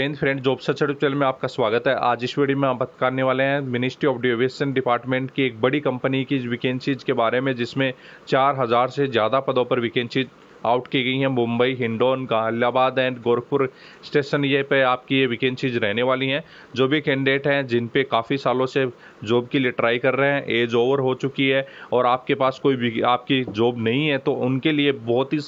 friend friend job search channel में आपका स्वागत है आज इस वीडियो में आप बात करने वाले हैं मिनिस्ट्री ऑफ डिवेशन डिपार्टमेंट की एक बड़ी कंपनी की वैकेंसीज के बारे में जिसमें 4000 से ज़्यादा पदों पर वैकेंसीज आउट की गई हैं मुंबई हिंडौन गाजियाबाद एंड गोरखपुर स्टेशन ये पे आपकी ये वैकेंसीज रहने वाली हैं जो भी कैंडिडेट हैं जिन पे काफ़ी सालों से जॉब के लिए ट्राई कर रहे हैं एज ओवर हो चुकी है और आपके पास कोई भी आपकी जॉब नहीं है तो उनके लिए बहुत ही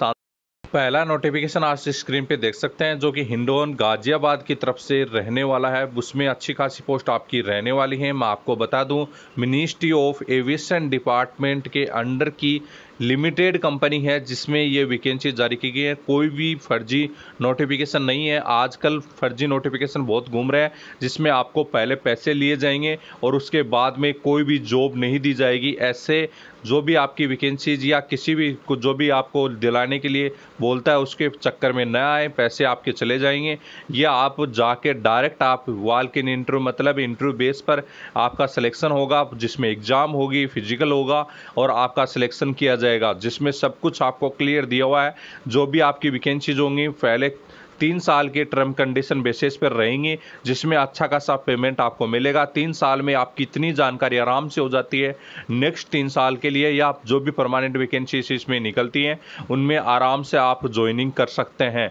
पहला नोटिफिकेशन आज स्क्रीन पे देख सकते हैं जो कि हिंडोन गाजियाबाद की तरफ से रहने वाला है उसमें अच्छी खासी पोस्ट आपकी रहने वाली है मैं आपको बता दूं मिनिस्ट्री ऑफ एविएशन डिपार्टमेंट के अंडर की लिमिटेड कंपनी है जिसमें ये वैकेंसी जारी की गई है कोई भी फर्जी नोटिफिकेशन नहीं है आजकल फर्जी नोटिफिकेशन बहुत घूम रहा है जिसमें आपको पहले पैसे लिए जाएंगे और उसके बाद में कोई भी जॉब नहीं दी जाएगी ऐसे जो भी आपकी वैकेंसीज या किसी भी को जो भी आपको दिलाने के लिए बोलता है उसके चक्कर में न आए पैसे आपके चले जाएंगे या आप जाके डायरेक्ट आप वाल इन इंटरव्यू मतलब इंटरव्यू बेस पर आपका सिलेक्शन होगा जिसमें एग्ज़ाम होगी फिजिकल होगा और आपका सिलेक्शन किया जाएगा जाएगा जिसमें सब कुछ आपको क्लियर दिया हुआ है जो भी आपकी वैकेंसीज होंगी पहले तीन साल के टर्म कंडीशन बेसिस पर रहेंगी जिसमें अच्छा खासा पेमेंट आपको मिलेगा तीन साल में आपकी इतनी जानकारी आराम से हो जाती है नेक्स्ट तीन साल के लिए या आप जो भी परमानेंट वैकेंसीज इसमें निकलती हैं उनमें आराम से आप ज्वाइनिंग कर सकते हैं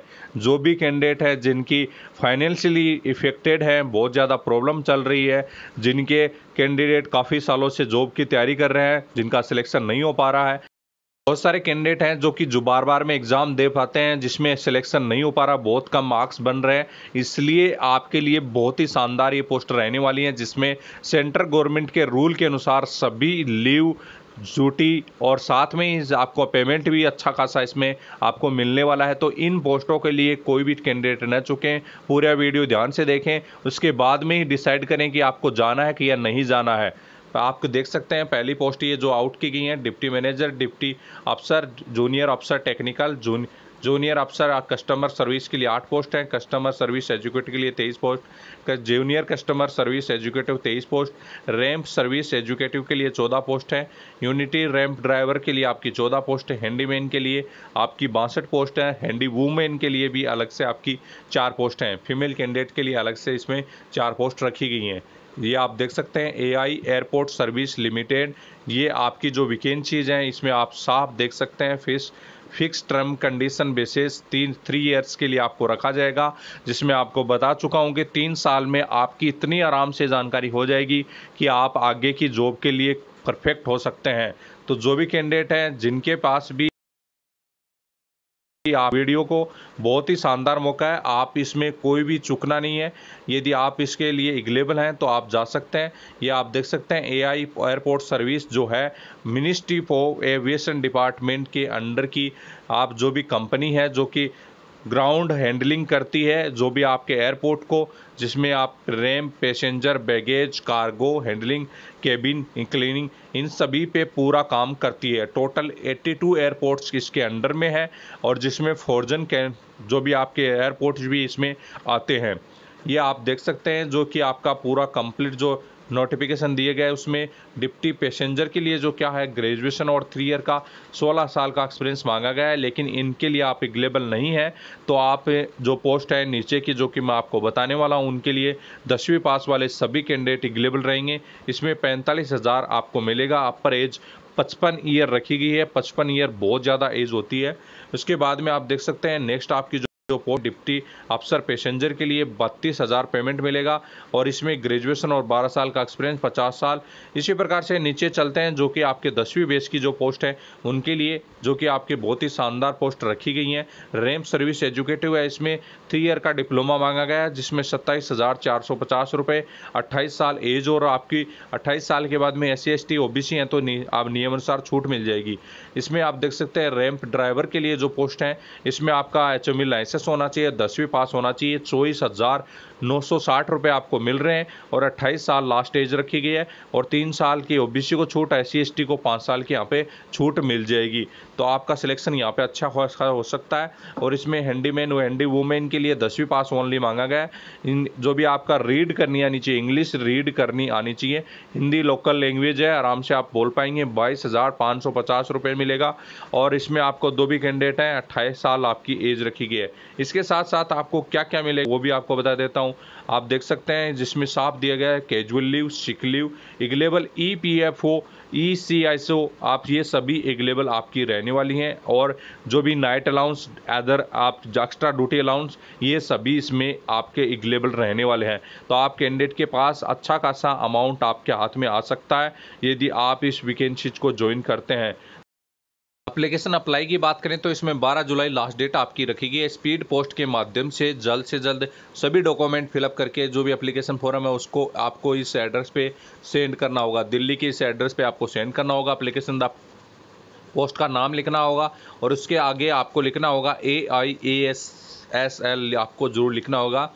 जो भी कैंडिडेट है जिनकी फाइनेंशियली इफेक्टेड है बहुत ज़्यादा प्रॉब्लम चल रही है जिनके कैंडिडेट काफ़ी सालों से जॉब की तैयारी कर रहे हैं जिनका सिलेक्शन नहीं हो पा रहा है बहुत सारे कैंडिडेट हैं जो कि जो बार बार में एग्ज़ाम दे पाते हैं जिसमें सिलेक्शन नहीं हो पा रहा बहुत कम मार्क्स बन रहे हैं इसलिए आपके लिए बहुत ही शानदार ये पोस्ट रहने वाली है जिसमें सेंट्रल गवर्नमेंट के रूल के अनुसार सभी लीव ड्यूटी और साथ में ही आपको पेमेंट भी अच्छा खासा इसमें आपको मिलने वाला है तो इन पोस्टों के लिए कोई भी कैंडिडेट न चुकें पूरा वीडियो ध्यान से देखें उसके बाद में ही डिसाइड करें कि आपको जाना है कि या नहीं जाना है आप देख सकते हैं पहली पोस्ट ये जो आउट की गई है डिप्टी मैनेजर डिप्टी अफसर जूनियर अफसर टेक्निकल जून जूनियर अफसर कस्टमर सर्विस के लिए आठ पोस्ट हैं कस्टमर सर्विस एजुकेटिव के लिए तेईस post junior customer service executive तेईस पोस्ट रैंप सर्विस एजुकेटिव के लिए चौदह पोस्ट हैं यूनिटी रैंप ड्राइवर के लिए आपकी चौदह पोस्ट है हैंडीमैन के लिए आपकी बासठ पोस्ट हैं हैंडी वूमेन के लिए भी अलग से आपकी चार पोस्ट हैं फीमेल कैंडिडेट के लिए अलग से इसमें चार पोस्ट रखी गई हैं ये आप देख सकते हैं एआई एयरपोर्ट सर्विस लिमिटेड ये आपकी जो वैकेंसीज हैं इसमें आप साफ देख सकते हैं फिस फिक्स टर्म कंडीशन बेसिस तीन थ्री इयर्स के लिए आपको रखा जाएगा जिसमें आपको बता चुका हूँ कि तीन साल में आपकी इतनी आराम से जानकारी हो जाएगी कि आप आगे की जॉब के लिए परफेक्ट हो सकते हैं तो जो भी कैंडिडेट हैं जिनके पास भी आप वीडियो को बहुत ही शानदार मौका है आप इसमें कोई भी चुकना नहीं है यदि आप इसके लिए एग्लेबल हैं तो आप जा सकते हैं या आप देख सकते हैं एआई एयरपोर्ट सर्विस जो है मिनिस्ट्री ऑफ एविएशन डिपार्टमेंट के अंडर की आप जो भी कंपनी है जो कि ग्राउंड हैंडलिंग करती है जो भी आपके एयरपोर्ट को जिसमें आप ramp passenger baggage cargo handling cabin cleaning इन सभी पे पूरा काम करती है टोटल 82 एयरपोर्ट्स इसके अंडर में है और जिसमें फोर्जन के जो भी आपके एयरपोर्ट्स भी इसमें आते हैं ये आप देख सकते हैं जो कि आपका पूरा कंप्लीट जो नोटिफिकेशन दिए गए उसमें डिप्टी पैसेंजर के लिए जो क्या है ग्रेजुएशन और थ्री ईयर का 16 साल का एक्सपीरियंस मांगा गया है लेकिन इनके लिए आप एग्लेबल नहीं है तो आप जो पोस्ट है नीचे की जो कि मैं आपको बताने वाला हूँ उनके लिए दसवीं पास वाले सभी कैंडिडेट एग्लेबल रहेंगे इसमें पैंतालीस हज़ार आपको मिलेगा अपर एज पचपन ईयर रखी गई है पचपन ईयर बहुत ज़्यादा एज होती है उसके बाद में आप देख सकते हैं नेक्स्ट आपकी जो पोस्ट डिप्टी अफसर पैसेंजर के लिए बत्तीस हज़ार पेमेंट मिलेगा और इसमें ग्रेजुएशन और बारह साल का एक्सपीरियंस पचास साल इसी प्रकार से नीचे चलते हैं जो कि आपके दसवीं बेस की जो पोस्ट है उनके लिए जो कि आपके बहुत ही शानदार पोस्ट रखी गई हैं रैम्प सर्विस एजुकेटिव है इसमें थ्री ईयर का डिप्लोमा मांगा गया है जिसमें सत्ताईस हज़ार चार सौ पचास रुपये अट्ठाईस साल एज और आपकी अट्ठाईस साल के बाद में S C S T O B C हैं तो आप नियमानुसार छूट मिल जाएगी इसमें आप देख सकते हैं रैम्प ड्राइवर के लिए जो पोस्ट हैं इसमें आपका एच एम लाइसेंस एक्सेस होना चाहिए दसवीं पास होना चाहिए चौबीस हज़ार नौ सौ साठ रुपये आपको मिल रहे हैं और अट्ठाईस साल लास्ट एज रखी गई है और तीन साल की ओबीसी को छूट एस सी को पाँच साल की यहाँ पे छूट मिल जाएगी तो आपका सिलेक्शन यहाँ पे अच्छा, अच्छा हो सकता है और इसमें हैंडीमैन और हैंडी वूमेन के लिए दसवीं पास ओनली मांगा गया है इन जो भी आपका रीड करनी आनी चाहिए इंग्लिश रीड करनी आनी चाहिए हिंदी लोकल लैंग्वेज है आराम से आप बोल पाएंगे बाईस हज़ार सौ पचास मिलेगा और इसमें आपको दो भी कैंडिडेट हैं अट्ठाईस साल आपकी एज रखी गई है इसके साथ साथ आपको क्या क्या मिलेगा वो भी आपको बता देता हूँ आप देख सकते हैं जिसमें साफ दिया गया है casual leave sick leave eligible E P F O E C I O आप ये सभी इगलेबल आपकी रहने वाली हैं और जो भी नाइट अलाउंस अदर आप एक्स्ट्रा ड्यूटी अलाउंस ये सभी इसमें आपके इगलेबल रहने वाले हैं तो आप कैंडिडेट के पास अच्छा खासा अमाउंट आपके हाथ में आ सकता है यदि आप इस वैकेंसीज को ज्वाइन करते हैं अप्लीकेशन अप्लाई की बात करें तो इसमें 12 जुलाई लास्ट डेट आपकी रखी गई है स्पीड पोस्ट के माध्यम से जल्द से जल्द सभी डॉक्यूमेंट फिलअप करके जो भी अप्लीकेशन फॉर्म है उसको आपको इस एड्रेस पे सेंड करना होगा दिल्ली के इस एड्रेस पे आपको सेंड करना होगा अप्लीकेशन आप पोस्ट का नाम लिखना होगा और उसके आगे आपको लिखना होगा A I A S S L आपको जरूर लिखना होगा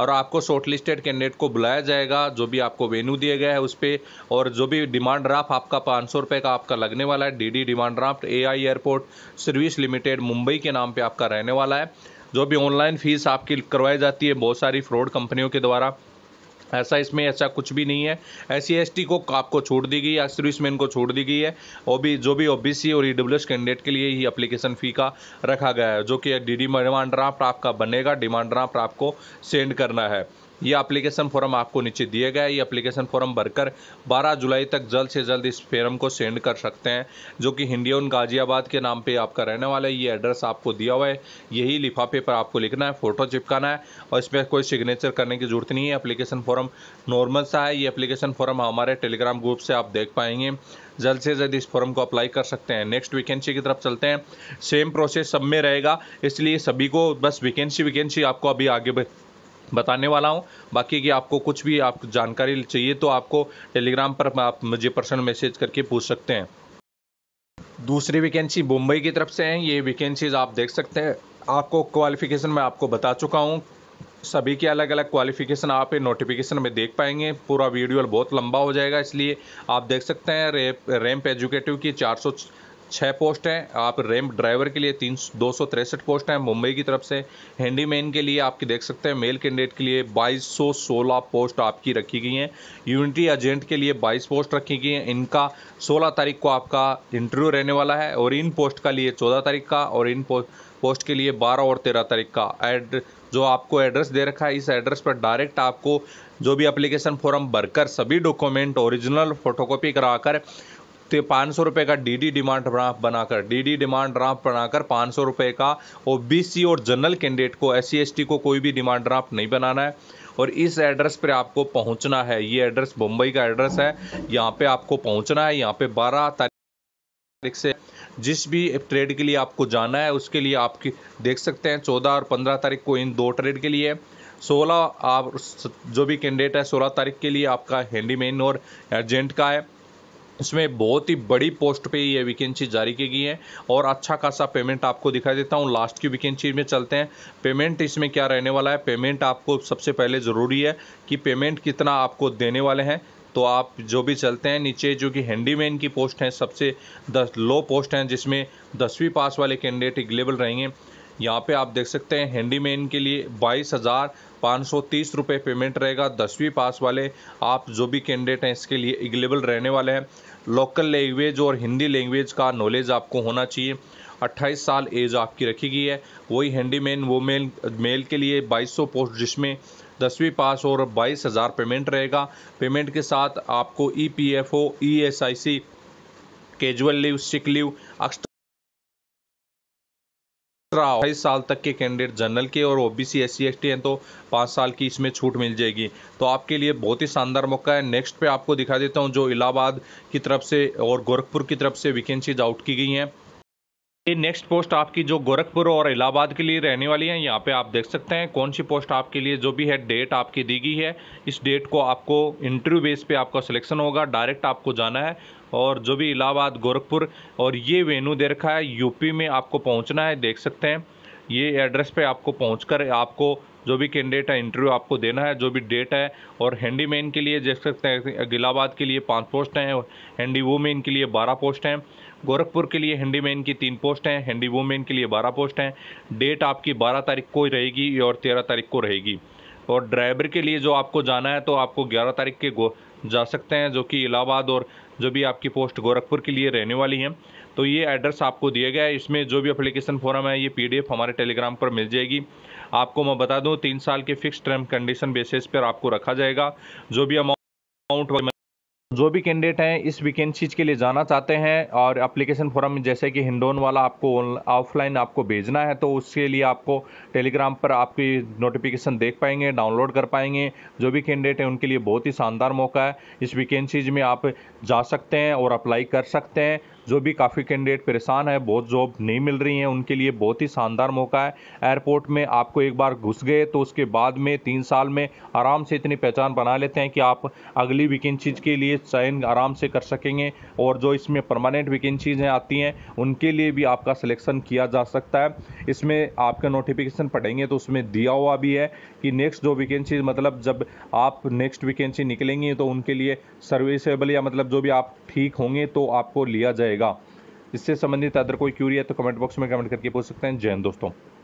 और आपको शॉर्ट लिस्टेड कैंडिडेट को बुलाया जाएगा जो भी आपको वेन्यू दिया गया है उस पर और जो भी डिमांड ड्राफ्ट आपका पाँच सौ रुपये का आपका लगने वाला है D D demand draft A I airport service limited Mumbai के नाम पर आपका रहने वाला है जो भी ऑनलाइन फीस आपकी करवाई जाती है बहुत सारी फ्रॉड कंपनियों के द्वारा ऐसा इसमें ऐसा कुछ भी नहीं है एस सी को आपको छूट दी गई है सर्विसमैन को छूट दी गई है ओ बी जो भी ओ बी सी और ई डब्ल्यू कैंडिडेट के लिए ही अप्लीकेशन फ़ी का रखा गया है जो कि डी डी डिमांड ड्राफ्ट आपका बनेगा डिमांड ड्राफ्ट आपको सेंड करना है ये अप्लीकेशन फॉर्म आपको नीचे दिया गया है ये अप्लीकेशन फॉर्म भरकर 12 जुलाई तक जल्द से जल्द इस फेरम को सेंड कर सकते हैं जो कि हिंडियन गाजियाबाद के नाम पे आपका रहने वाला है ये एड्रेस आपको दिया हुआ है यही लिफाफे पर आपको लिखना है फ़ोटो चिपकाना है और इसमें कोई सिग्नेचर करने की ज़रूरत नहीं है अप्लीकेशन फॉर्म नॉर्मल सा है ये अप्लीकेशन फॉर्म हमारे टेलीग्राम ग्रुप से आप देख पाएंगे जल्द से जल्द इस फॉर्म को अप्लाई कर सकते हैं नेक्स्ट वैकेंसी की तरफ चलते हैं सेम प्रोसेस सब में रहेगा इसलिए सभी को बस वैकेंसी वैकेंसी आपको अभी आगे बताने वाला हूँ बाकी कि आपको कुछ भी आप जानकारी चाहिए तो आपको टेलीग्राम पर आप मुझे पर्सनल मैसेज करके पूछ सकते हैं दूसरी वैकेंसी मुंबई की तरफ से है ये वैकेंसीज आप देख सकते हैं आपको क्वालिफिकेशन मैं आपको बता चुका हूँ सभी के अलग अलग क्वालिफिकेशन आप नोटिफिकेशन में देख पाएंगे पूरा वीडियो बहुत लंबा हो जाएगा इसलिए आप देख सकते हैं रेप रैम्प एजुकेटिव की चार छः पोस्ट हैं आप रैम्प ड्राइवर के लिए तीन दो सौ तिरसठ पोस्ट हैं मुंबई की तरफ से हैंडीमैन के लिए आपकी देख सकते हैं मेल कैंडिडेट के लिए बाईस सौ सोलह पोस्ट आपकी रखी गई हैं यूनिटी एजेंट के लिए बाईस पोस्ट रखी गई हैं इनका सोलह तारीख को आपका इंटरव्यू रहने वाला है और इन पोस्ट का लिए चौदह तारीख का और इन पोस्ट के लिए बारह और तेरह तारीख का एड जो आपको एड्रेस दे रखा है इस एड्रेस पर डायरेक्ट आपको जो भी एप्लीकेशन फॉर्म भरकर सभी डॉक्यूमेंट ओरिजिनल फोटोकॉपी कराकर तो पाँच सौ रुपये का डीडी डिमांड ड्राफ्ट बनाकर डीडी डिमांड ड्राफ्ट बनाकर पाँच सौ रुपये का ओबीसी और जनरल कैंडिडेट को एस सी e को कोई भी डिमांड ड्राफ्ट नहीं बनाना है और इस एड्रेस पर आपको पहुंचना है ये एड्रेस मुंबई का एड्रेस है यहाँ पे आपको पहुंचना है यहाँ पे बारह तारीख से जिस भी ट्रेड के लिए आपको जाना है उसके लिए आप देख सकते हैं चौदह और पंद्रह तारीख को इन दो ट्रेड के लिए सोलह आप जो भी कैंडिडेट है सोलह तारीख के लिए आपका हैंडीमैन और एजेंट का है इसमें बहुत ही बड़ी पोस्ट पे ये वैकेंसी जारी की गई है और अच्छा खासा पेमेंट आपको दिखाई देता हूँ लास्ट की वैकेंसी में चलते हैं पेमेंट इसमें क्या रहने वाला है पेमेंट आपको सबसे पहले ज़रूरी है कि पेमेंट कितना आपको देने वाले हैं तो आप जो भी चलते हैं नीचे जो कि हैंडीमैन की पोस्ट हैं सबसे दस लो पोस्ट हैं जिसमें दसवीं पास वाले कैंडिडेट एलिजिबल रहेंगे यहाँ पे आप देख सकते हैं हैंडीमैन के लिए बाईस हज़ार पाँच सौ तीस रुपये पेमेंट रहेगा दसवीं पास वाले आप जो भी कैंडिडेट हैं इसके लिए एगलेबल रहने वाले हैं लोकल लैंग्वेज और हिंदी लैंग्वेज का नॉलेज आपको होना चाहिए 28 साल एज आपकी रखी गई है वही हैंडीमैन वोमेन मेल के लिए 2200 पोस्ट जिसमें दसवीं पास और बाईस हज़ार पेमेंट रहेगा पेमेंट के साथ आपको E P F O E S I C casual leave sick leave रहा अट्ठाईस साल तक के कैंडिडेट जनरल के और ओबीसी एससी एसटी हैं तो पाँच साल की इसमें छूट मिल जाएगी तो आपके लिए बहुत ही शानदार मौका है नेक्स्ट पे आपको दिखा देता हूँ जो इलाहाबाद की तरफ से और गोरखपुर की तरफ से वैकेंसीज आउट की गई हैं ये नेक्स्ट पोस्ट आपकी जो गोरखपुर और इलाहाबाद के लिए रहने वाली है यहाँ पे आप देख सकते हैं कौन सी पोस्ट आपके लिए जो भी है डेट आपकी दी गई है इस डेट को आपको इंटरव्यू बेस पे आपका सिलेक्शन होगा डायरेक्ट आपको जाना है और जो भी इलाहाबाद गोरखपुर और ये वेन्यू दे रखा है यूपी में आपको पहुँचना है देख सकते हैं ये एड्रेस पर आपको पहुँच आपको जो भी कैंडिडेट है इंटरव्यू आपको देना है जो भी डेट है और हैंडीमैन के लिए जैसे गिलाबाद के लिए पाँच पोस्ट हैं हैंडी वूमेन के लिए बारह पोस्ट हैं गोरखपुर के लिए हैंडीमैन की तीन पोस्ट हैं हैंडी वूमेन के लिए बारह पोस्ट हैं डेट आपकी बारह तारीख को रहेगी और तेरह तारीख को रहेगी और ड्राइवर के लिए जो आपको जाना है तो आपको ग्यारह तारीख के जा सकते हैं जो कि इलाहाबाद और जो भी आपकी पोस्ट गोरखपुर के लिए रहने वाली हैं तो ये एड्रेस आपको दिया गया है इसमें जो भी अप्लीकेशन फॉर्म है ये पीडीएफ हमारे टेलीग्राम पर मिल जाएगी आपको मैं बता दूं तीन साल के फिक्स टर्म कंडीशन बेसिस पर आपको रखा जाएगा जो भी अमाउंट जो भी कैंडिडेट हैं इस वैकेंसीज के लिए जाना चाहते हैं और एप्लीकेशन फॉर्म जैसे कि हिंडोन वाला आपको ऑफलाइन आपको भेजना है तो उसके लिए आपको टेलीग्राम पर आपकी नोटिफिकेशन देख पाएंगे डाउनलोड कर पाएंगे जो भी कैंडिडेट हैं उनके लिए बहुत ही शानदार मौका है इस वैकेंसीज में आप जा सकते हैं और अप्लाई कर सकते हैं जो भी काफ़ी कैंडिडेट परेशान है बहुत जॉब नहीं मिल रही हैं उनके लिए बहुत ही शानदार मौका है एयरपोर्ट में आपको एक बार घुस गए तो उसके बाद में तीन साल में आराम से इतनी पहचान बना लेते हैं कि आप अगली वैकेंसीज के लिए चयन आराम से कर सकेंगे और जो इसमें परमानेंट वैकेंसीज हैं आती हैं उनके लिए भी आपका सिलेक्शन किया जा सकता है इसमें आपका नोटिफिकेशन पढ़ेंगे तो उसमें दिया हुआ भी है कि नेक्स्ट जो वैकेंसीज मतलब जब आप नेक्स्ट वैकेंसी निकलेंगी तो उनके लिए सर्विसेबल या मतलब जो भी आप ठीक होंगे तो आपको लिया जाएगा जाएगा इससे संबंधित अदर कोई क्यूरी है तो कमेंट बॉक्स में कमेंट करके पूछ सकते हैं जैन दोस्तों